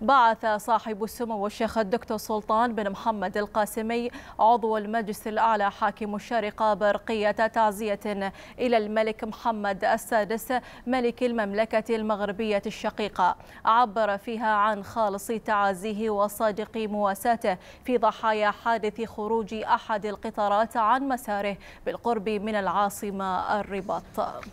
بعث صاحب السمو الشيخ الدكتور سلطان بن محمد القاسمي عضو المجلس الأعلى حاكم الشارقة برقية تعزية إلى الملك محمد السادس ملك المملكة المغربية الشقيقة عبر فيها عن خالص تعازيه وصادق مواساته في ضحايا حادث خروج أحد القطارات عن مساره بالقرب من العاصمة الرباط